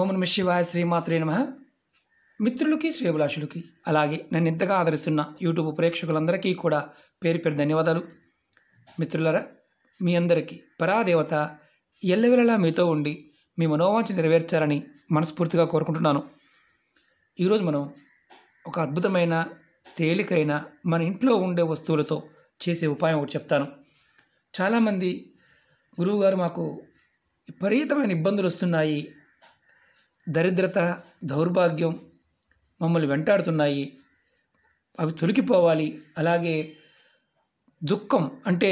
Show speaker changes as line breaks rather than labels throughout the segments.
ఓం నమ శివాయ శ్రీమాత్రే నమ మిత్రులకి శ్రేభిలాషులకి అలాగే నన్ను ఇంతగా ఆదరిస్తున్న యూట్యూబ్ ప్రేక్షకులందరికీ కూడా పేరు పేరు ధన్యవాదాలు మిత్రులరా మీ అందరికీ పరాదేవత ఎల్లవెల్లలా మీతో ఉండి మీ మనోవాంఛ నెరవేర్చాలని మనస్ఫూర్తిగా కోరుకుంటున్నాను ఈరోజు మనం ఒక అద్భుతమైన తేలికైన మన ఇంట్లో ఉండే వస్తువులతో చేసే ఉపాయం ఒకటి చెప్తాను చాలామంది గురువుగారు మాకు విపరీతమైన ఇబ్బందులు వస్తున్నాయి దరిద్రత దౌర్భాగ్యం మమ్మల్ని వెంటాడుతున్నాయి అవి తొలగిపోవాలి అలాగే దుఃఖం అంటే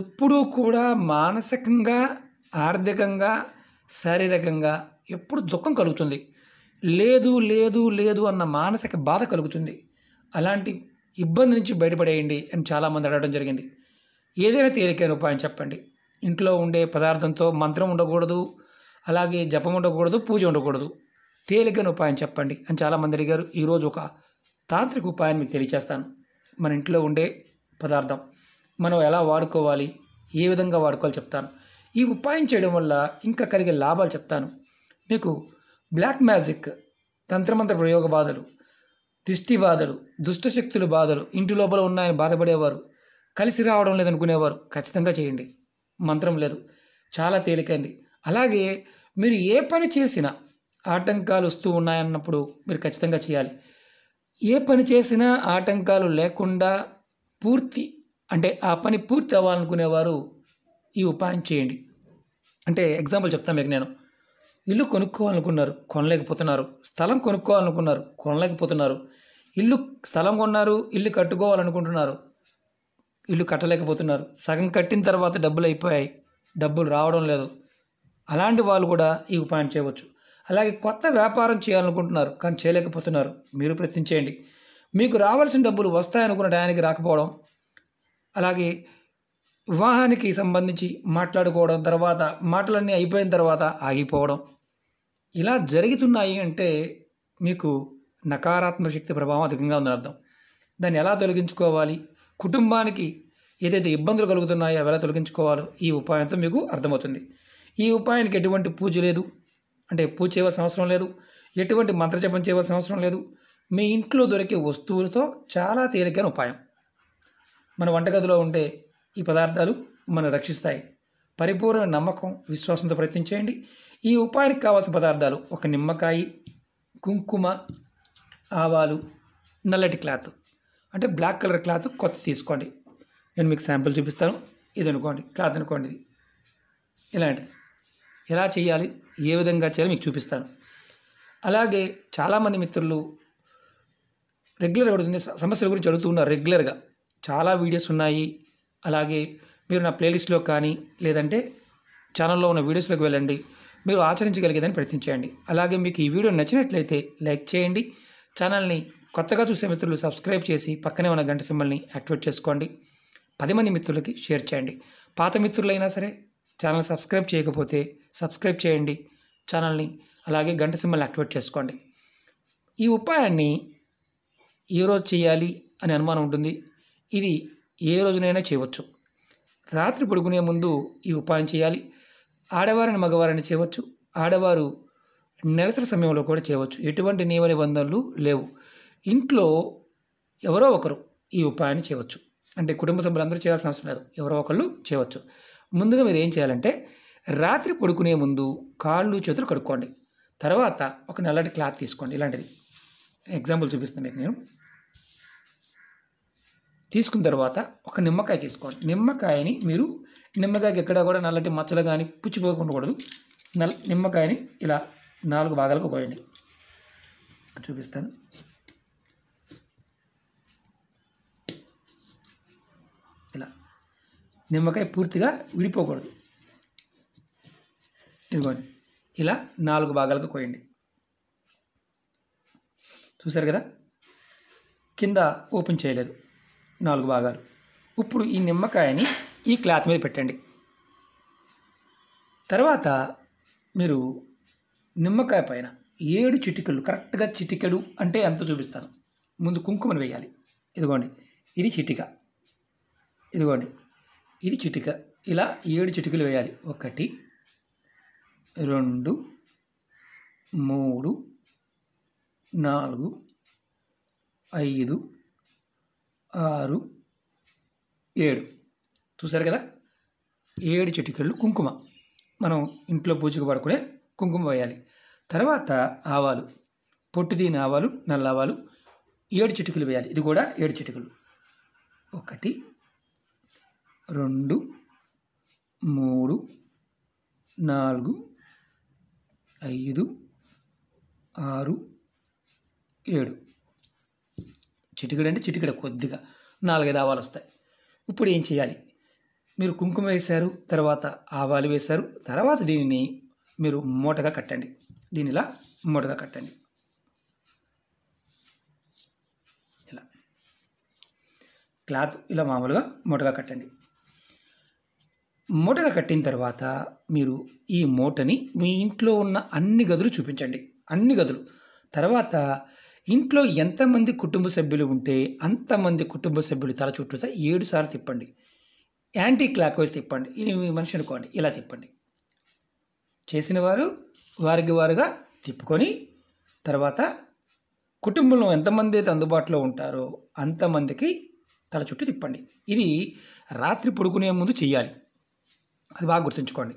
ఎప్పుడూ కూడా మానసికంగా ఆర్థికంగా శారీరకంగా ఎప్పుడు దుఃఖం కలుగుతుంది లేదు లేదు లేదు అన్న మానసిక బాధ కలుగుతుంది అలాంటి ఇబ్బంది నుంచి బయటపడేయండి అని చాలామంది అడగడం జరిగింది ఏదైనా తేలికైన ఉపాయం చెప్పండి ఇంట్లో ఉండే పదార్థంతో మంత్రం ఉండకూడదు అలాగే జపం ఉండకూడదు పూజ ఉండకూడదు తేలికైన ఉపాయం చెప్పండి అని చాలామంది అడిగారు ఈరోజు ఒక తాంత్రిక ఉపాయాన్ని మీకు తెలియచేస్తాను మన ఇంట్లో ఉండే పదార్థం మనం ఎలా వాడుకోవాలి ఏ విధంగా వాడుకోవాలి చెప్తాను ఈ ఉపాయం చేయడం వల్ల ఇంకా కలిగే లాభాలు చెప్తాను మీకు బ్లాక్ మ్యాజిక్ తంత్రమంత్ర ప్రయోగ బాధలు దిష్టి బాధలు శక్తులు బాధలు ఇంటి లోపల ఉన్నాయని బాధపడేవారు కలిసి రావడం లేదనుకునేవారు ఖచ్చితంగా చేయండి మంత్రం లేదు చాలా తేలికైంది అలాగే మీరు ఏ పని చేసినా ఆటంకాలు వస్తూ ఉన్నాయన్నప్పుడు మీరు ఖచ్చితంగా చేయాలి ఏ పని చేసినా ఆటంకాలు లేకుండా పూర్తి అంటే ఆ పని పూర్తి అవ్వాలనుకునేవారు ఈ ఉపాయం చేయండి అంటే ఎగ్జాంపుల్ చెప్తాను మీకు నేను ఇల్లు కొనుక్కోవాలనుకున్నారు కొనలేకపోతున్నారు స్థలం కొనుక్కోవాలనుకున్నారు కొనలేకపోతున్నారు ఇల్లు స్థలం కొన్నారు ఇల్లు కట్టుకోవాలనుకుంటున్నారు ఇల్లు కట్టలేకపోతున్నారు సగం కట్టిన తర్వాత డబ్బులు అయిపోయాయి డబ్బులు రావడం లేదు అలాంటి వాళ్ళు కూడా ఈ ఉపాయం చేయవచ్చు అలాగే కొత్త వ్యాపారం చేయాలనుకుంటున్నారు కానీ చేయలేకపోతున్నారు మీరు ప్రయత్నించేయండి మీకు రావాల్సిన డబ్బులు వస్తాయనుకున్న టయానికి రాకపోవడం అలాగే వివాహానికి సంబంధించి మాట్లాడుకోవడం తర్వాత మాటలన్నీ అయిపోయిన తర్వాత ఆగిపోవడం ఇలా జరుగుతున్నాయి అంటే మీకు నకారాత్మక శక్తి ప్రభావం అధికంగా ఉందని అర్థం దాన్ని ఎలా తొలగించుకోవాలి కుటుంబానికి ఏదైతే ఇబ్బందులు కలుగుతున్నాయో అవి ఎలా తొలగించుకోవాలో ఈ ఉపాయంతో మీకు అర్థమవుతుంది ఈ ఉపాయానికి ఎటువంటి పూజ లేదు అంటే పూజ చేయవలసిన అవసరం లేదు ఎటువంటి మంత్రజపం చేయవలసిన అవసరం లేదు మీ ఇంట్లో దొరికే వస్తువులతో చాలా తేలికైన ఉపాయం మన వంటగదిలో ఉండే ఈ పదార్థాలు మనం రక్షిస్తాయి పరిపూర్ణ నమ్మకం విశ్వాసంతో ప్రయత్నం చేయండి ఈ ఉపాయానికి కావాల్సిన పదార్థాలు ఒక నిమ్మకాయ కుంకుమ ఆవాలు నల్లటి క్లాత్ అంటే బ్లాక్ కలర్ క్లాత్ కొత్త తీసుకోండి నేను మీకు శాంపుల్ చూపిస్తాను ఇది అనుకోండి క్లాత్ అనుకోండి ఇది ఇలాంటిది ఎలా చేయాలి ఏ విధంగా చేయాలి మీకు చూపిస్తాను అలాగే చాలామంది మిత్రులు రెగ్యులర్గా అడుగుతుంది సమస్యల గురించి అడుగుతున్నారు రెగ్యులర్గా చాలా వీడియోస్ ఉన్నాయి అలాగే మీరు నా ప్లేలిస్ట్లో కానీ లేదంటే ఛానల్లో ఉన్న వీడియోస్లోకి వెళ్ళండి మీరు ఆచరించగలిగేదని ప్రయత్నించండి అలాగే మీకు ఈ వీడియో నచ్చినట్లయితే లైక్ చేయండి ఛానల్ని కొత్తగా చూసే మిత్రులు సబ్స్క్రైబ్ చేసి పక్కనే ఉన్న గంట సింబల్ని యాక్టివేట్ చేసుకోండి పది మంది మిత్రులకి షేర్ చేయండి పాత మిత్రులైనా సరే ఛానల్ సబ్స్క్రైబ్ చేయకపోతే సబ్స్క్రైబ్ చేయండి ఛానల్ని అలాగే గంట సింబల్ని యాక్టివేట్ చేసుకోండి ఈ ఉపాయాన్ని ఈరోజు చేయాలి అని అనుమానం ఉంటుంది ఇది ఏ రోజునైనా చేయవచ్చు రాత్రి పడుకునే ముందు ఈ ఉపాయం చేయాలి ఆడవారిని మగవారిని చేయవచ్చు ఆడవారు నెలసరి సమయంలో కూడా చేయవచ్చు ఎటువంటి నియమ నిబంధనలు లేవు ఇంట్లో ఎవరో ఒకరు ఈ ఉపాయాన్ని చేయవచ్చు అంటే కుటుంబ సభ్యులందరూ చేయాల్సిన అవసరం లేదు ఎవరో ఒకళ్ళు చేయవచ్చు ముందుగా మీరు ఏం చేయాలంటే రాత్రి పడుకునే ముందు కాళ్ళు చేతులు కడుక్కోండి తర్వాత ఒక నల్లటి క్లాత్ తీసుకోండి ఇలాంటిది ఎగ్జాంపుల్ చూపిస్తాను మీకు నేను తీసుకున్న తర్వాత ఒక నిమ్మకాయ తీసుకోండి నిమ్మకాయని మీరు నిమ్మకాయకి ఎక్కడ కూడా నల్లటి మచ్చలు కానీ పుచ్చిపోకూడదు నల్ నిమ్మకాయని ఇలా నాలుగు భాగాలకు పోయండి చూపిస్తాను ఇలా నిమ్మకాయ పూర్తిగా విడిపోకూడదు ఇదిగోండి ఇలా నాలుగు భాగాలకు కోయండి చూసారు కదా కింద ఓపెన్ చేయలేదు నాలుగు భాగాలు ఇప్పుడు ఈ నిమ్మకాయని ఈ క్లాత్ మీద పెట్టండి తర్వాత మీరు నిమ్మకాయ పైన ఏడు చిటికలు కరెక్ట్గా చిటికెడు అంటే ఎంత చూపిస్తాను ముందు కుంకుమను వేయాలి ఇదిగోండి ఇది చిటిక ఇదిగోండి ఇది చిటిక ఇలా ఏడు చిటికలు వేయాలి ఒకటి రెండు మూడు నాలుగు ఐదు ఆరు ఏడు చూసారు కదా ఏడు చిటికళ్ళు కుంకుమ మనం ఇంట్లో పూజకు పడుకునే కుంకుమ వేయాలి తర్వాత ఆవాలు పొట్టు తీని ఆవాలు నల్ల ఆవాలు ఏడు చిటికలు వేయాలి ఇది కూడా ఏడు చిటికలు ఒకటి రెండు మూడు నాలుగు ఐదు ఆరు ఏడు చిటికడ అంటే చిటికడ కొద్దిగా నాలుగైదు ఆవాలు వస్తాయి ఇప్పుడు ఏం చేయాలి మీరు కుంకుమ వేశారు తర్వాత ఆవాలు వేశారు తర్వాత దీనిని మీరు మూటగా కట్టండి ఇలా మూటగా కట్టండి ఇలా క్లాత్ ఇలా మామూలుగా మూటగా కట్టండి మూటను కట్టిన తర్వాత మీరు ఈ మూటని మీ ఇంట్లో ఉన్న అన్ని గదులు చూపించండి అన్ని గదులు తర్వాత ఇంట్లో ఎంతమంది కుటుంబ సభ్యులు ఉంటే అంతమంది కుటుంబ సభ్యులు తల చుట్టూతా ఏడు సార్లు తిప్పండి యాంటీ క్లాక్ వైజ్ తిప్పండి ఇది మీ మనిషి అనుకోండి ఇలా తిప్పండి చేసిన వారు వారికి వారుగా తిప్పుకొని తర్వాత కుటుంబంలో ఎంతమంది అయితే అందుబాటులో ఉంటారో అంతమందికి తల చుట్టూ తిప్పండి ఇది రాత్రి పడుకునే ముందు చేయాలి అది బాగా గుర్తుంచుకోండి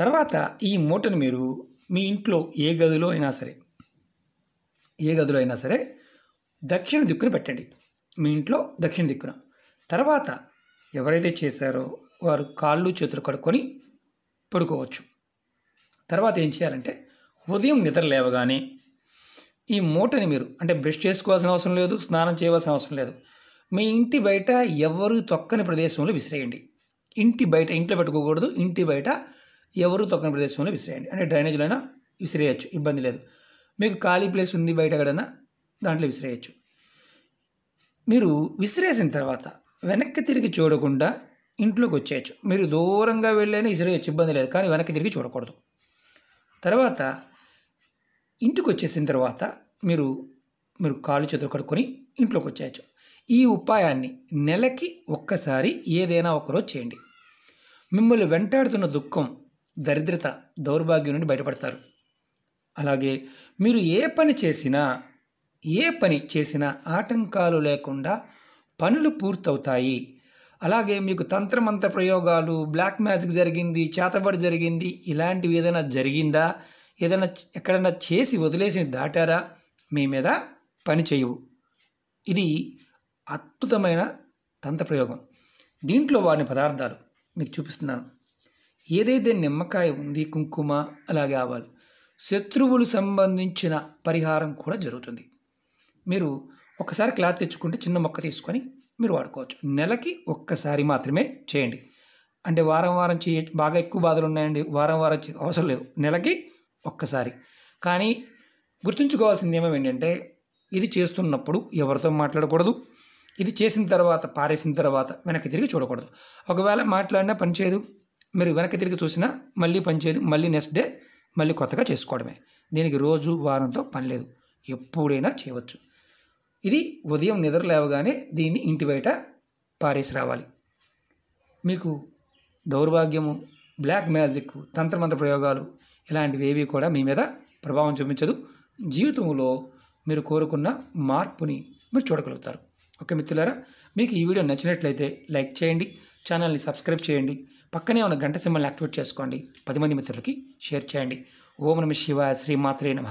తర్వాత ఈ మూటను మీరు మీ ఇంట్లో ఏ గదిలో అయినా సరే ఏ గదిలో అయినా సరే దక్షిణ దిక్కున పెట్టండి మీ ఇంట్లో దక్షిణ దిక్కున తర్వాత ఎవరైతే చేశారో వారు కాళ్ళు చేతులు కడుక్కొని పడుకోవచ్చు తర్వాత ఏం చేయాలంటే ఉదయం నిద్ర లేవగానే ఈ మూటని మీరు అంటే బ్రష్ చేసుకోవాల్సిన అవసరం లేదు స్నానం చేయవలసిన అవసరం లేదు మీ ఇంటి బయట ఎవరు తొక్కని ప్రదేశంలో విసిరేయండి ఇంటి బయట ఇంట్లో పెట్టుకోకూడదు ఇంటి బయట ఎవరు తొక్కని ప్రదేశంలో విసిరేయండి అంటే డ్రైనేజ్లైనా విసిరేయచ్చు ఇబ్బంది లేదు మీకు ఖాళీ ప్లేస్ ఉంది బయట ఎక్కడైనా దాంట్లో విసిరేయచ్చు మీరు విసిరేసిన తర్వాత వెనక్కి తిరిగి చూడకుండా ఇంట్లోకి వచ్చేయచ్చు మీరు దూరంగా వెళ్ళైనా విసిరేయచ్చు ఇబ్బంది లేదు కానీ వెనక్కి తిరిగి చూడకూడదు తర్వాత ఇంటికి వచ్చేసిన తర్వాత మీరు మీరు కాళ్ళు చేతులు కడుక్కొని ఇంట్లోకి వచ్చేయచ్చు ఈ ఉపాయాన్ని నెలకి ఒక్కసారి ఏదైనా ఒకరోజు చేయండి మిమ్మల్ని వెంటాడుతున్న దుఃఖం దరిద్రత దౌర్భాగ్యం నుండి బయటపడతారు అలాగే మీరు ఏ పని చేసినా ఏ పని చేసినా ఆటంకాలు లేకుండా పనులు పూర్తవుతాయి అలాగే మీకు తంత్రమంత్ర ప్రయోగాలు బ్లాక్ మ్యాజిక్ జరిగింది చేతబడి జరిగింది ఇలాంటివి ఏదైనా జరిగిందా ఏదైనా ఎక్కడైనా చేసి వదిలేసి దాటారా మీ మీద పని చేయవు ఇది అద్భుతమైన తంత్ర ప్రయోగం దీంట్లో వాడిన పదార్థాలు మీకు చూపిస్తున్నాను ఏదైతే నిమ్మకాయ ఉంది కుంకుమ అలాగే ఆవాలు శత్రువులు సంబంధించిన పరిహారం కూడా జరుగుతుంది మీరు ఒకసారి క్లాత్ తెచ్చుకుంటే చిన్న మొక్క తీసుకొని మీరు వాడుకోవచ్చు నెలకి ఒక్కసారి మాత్రమే చేయండి అంటే వారం వారం చేయ బాగా ఎక్కువ బాధలు ఉన్నాయండి వారం వారం అవసరం లేవు నెలకి ఒక్కసారి కానీ గుర్తుంచుకోవాల్సింది ఏంటంటే ఇది చేస్తున్నప్పుడు ఎవరితో మాట్లాడకూడదు ఇది చేసిన తర్వాత పారేసిన తర్వాత వెనక్కి తిరిగి చూడకూడదు ఒకవేళ మాట్లాడినా పనిచేయదు మీరు వెనక్కి తిరిగి చూసినా మళ్ళీ పనిచేయదు మళ్ళీ నెక్స్ట్ డే మళ్ళీ కొత్తగా చేసుకోవడమే దీనికి రోజు వారంతో పని లేదు ఎప్పుడైనా చేయవచ్చు ఇది ఉదయం నిద్ర లేవగానే దీన్ని ఇంటి బయట పారేసి రావాలి మీకు దౌర్భాగ్యము బ్లాక్ మ్యాజిక్ తంత్రమంత్ర ప్రయోగాలు ఇలాంటివి ఏవి కూడా మీ మీద ప్రభావం చూపించదు జీవితంలో మీరు కోరుకున్న మార్పుని మీరు చూడగలుగుతారు ఓకే మిత్రులారా మీకు ఈ వీడియో నచ్చినట్లయితే లైక్ చేయండి ఛానల్ని సబ్స్క్రైబ్ చేయండి పక్కనే ఉన్న గంట సింబల్ని యాక్టివేట్ చేసుకోండి పది మంది మిత్రులకి షేర్ చేయండి ఓం నమ శివ శ్రీమాత్రే నమ